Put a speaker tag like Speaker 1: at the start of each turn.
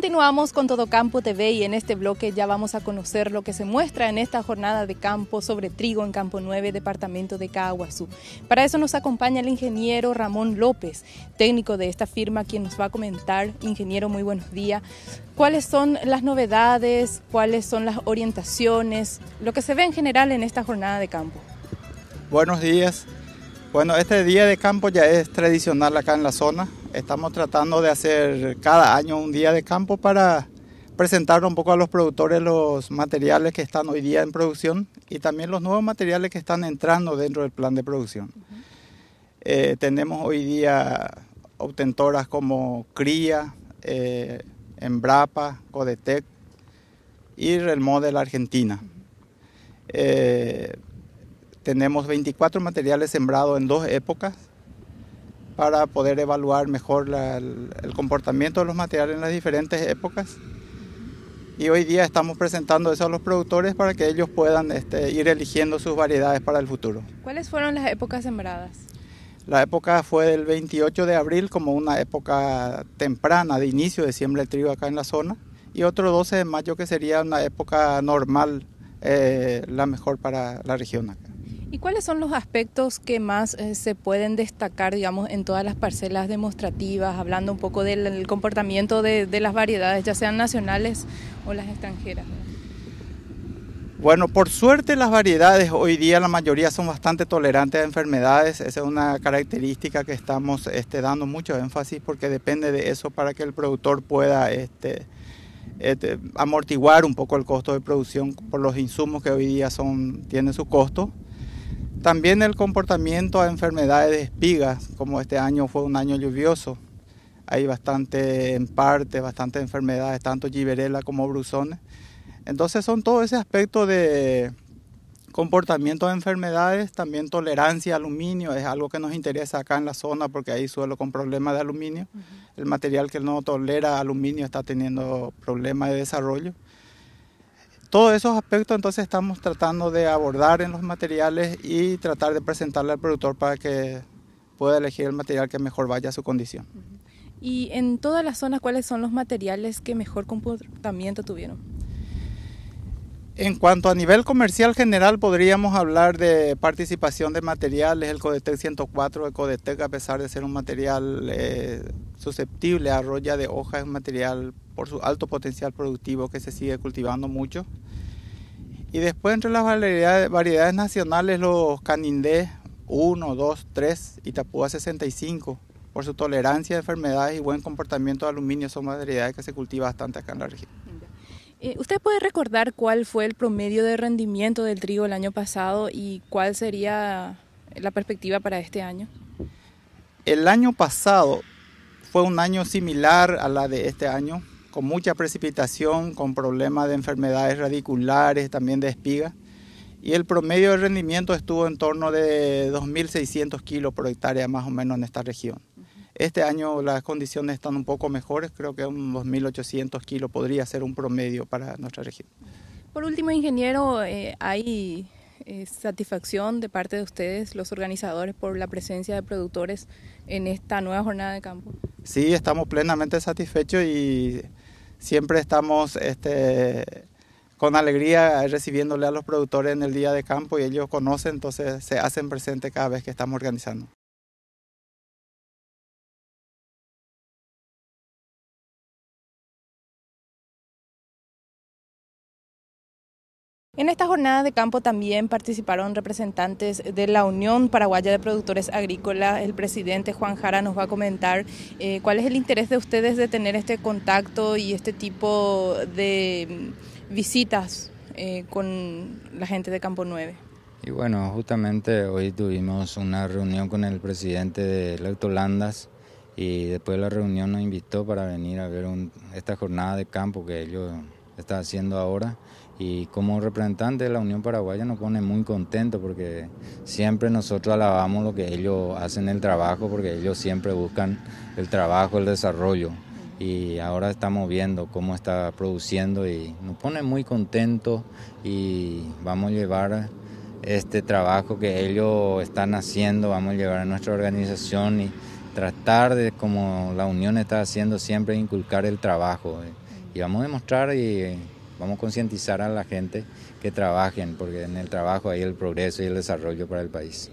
Speaker 1: Continuamos con Todo Campo TV y en este bloque ya vamos a conocer lo que se muestra en esta jornada de campo sobre trigo en Campo 9, departamento de Caguazú. Para eso nos acompaña el ingeniero Ramón López, técnico de esta firma, quien nos va a comentar. Ingeniero, muy buenos días. ¿Cuáles son las novedades? ¿Cuáles son las orientaciones? Lo que se ve en general en esta jornada de campo.
Speaker 2: Buenos días. Bueno, este día de campo ya es tradicional acá en la zona Estamos tratando de hacer cada año un día de campo para presentar un poco a los productores los materiales que están hoy día en producción y también los nuevos materiales que están entrando dentro del plan de producción. Eh, tenemos hoy día obtentoras como Cría, eh, Embrapa, Codetec y Remodel Argentina. Eh, tenemos 24 materiales sembrados en dos épocas para poder evaluar mejor el, comportamiento de los materiales en las diferentes épocas. Y hoy día estamos presentando eso a los productores para que ellos puedan este, ir eligiendo sus variedades para el futuro.
Speaker 1: ¿Cuáles fueron las épocas sembradas?
Speaker 2: La época fue del 28 de abril como una época temprana de inicio de siembra de trigo acá en la zona y otro 12 de mayo que sería una época normal, eh, la mejor para la región acá.
Speaker 1: ¿Y cuáles son los aspectos que más eh, se pueden destacar, digamos, en todas las parcelas demostrativas, hablando un poco del, comportamiento de, las variedades, ya sean nacionales o las extranjeras?
Speaker 2: Bueno, por suerte las variedades hoy día la mayoría son bastante tolerantes a enfermedades. Esa es una característica que estamos este, dando mucho énfasis porque depende de eso para que el productor pueda este, este, amortiguar un poco el costo de producción por los insumos que hoy día son, tienen su costo. También el comportamiento a enfermedades de espigas, como este año fue un año lluvioso. Hay bastante, en parte, bastante enfermedades, tanto giberela como bruzones. Entonces son todo ese aspecto de comportamiento a enfermedades, también tolerancia a aluminio, es algo que nos interesa acá en la zona porque hay suelo con problemas de aluminio. El material que no tolera aluminio está teniendo problemas de desarrollo. Todos esos aspectos entonces estamos tratando de abordar en los materiales y tratar de presentarle al productor para que pueda elegir el material que mejor vaya a su condición.
Speaker 1: Y en todas las zonas, ¿cuáles son los materiales que mejor comportamiento tuvieron?
Speaker 2: En cuanto a nivel comercial general, podríamos hablar de participación de materiales. El Codetec 104 el Codetec, a pesar de ser un material eh, susceptible a arroya de hoja, es un material por su alto potencial productivo que se sigue cultivando mucho y después entre las variedades, variedades nacionales los canindé 1, 2, 3 y tapúa 65. Por su tolerancia a enfermedades y buen comportamiento de aluminio son variedades que se cultiva bastante acá en la región.
Speaker 1: Eh, ¿Usted puede recordar cuál fue el promedio de rendimiento del trigo el año pasado y cuál sería la perspectiva para este año?
Speaker 2: El año pasado fue un año similar a la de este año con mucha precipitación, con problemas de enfermedades radiculares, también de espiga. Y el promedio de rendimiento estuvo en torno de 2.600 kilos por hectárea más o menos en esta región. Este año las condiciones están un poco mejores, creo que un 2.800 kilos podría ser un promedio para nuestra región.
Speaker 1: Por último, ingeniero, eh, ¿hay eh, satisfacción de parte de ustedes, los organizadores, por la presencia de productores en esta nueva jornada de campo?
Speaker 2: Sí, estamos plenamente satisfechos y siempre estamos este, con alegría recibiéndole a los productores en el día de campo y ellos conocen, entonces se hacen presente cada vez que estamos organizando.
Speaker 1: En esta jornada de campo también participaron representantes de la Unión Paraguaya de Productores Agrícolas. El presidente Juan Jara nos va a comentar eh, cuál es el interés de ustedes de tener este contacto y este tipo de mm, visitas eh, con la gente de Campo 9.
Speaker 3: Y bueno, justamente hoy tuvimos una reunión con el presidente de Landas y después de la reunión nos invitó para venir a ver esta jornada de campo que ellos están haciendo ahora y como representante de la Unión Paraguaya nos pone muy contento porque siempre nosotros alabamos lo que ellos hacen el trabajo, porque ellos siempre buscan el trabajo, el desarrollo. Y ahora estamos viendo cómo está produciendo y nos pone muy contento y vamos a llevar este trabajo que ellos están haciendo, vamos a llevar a nuestra organización y tratar de, como la Unión está haciendo siempre, inculcar el trabajo. Y vamos a demostrar y Vamos a concientizar a la gente que trabajen, porque en el trabajo hay el progreso y el desarrollo para el país.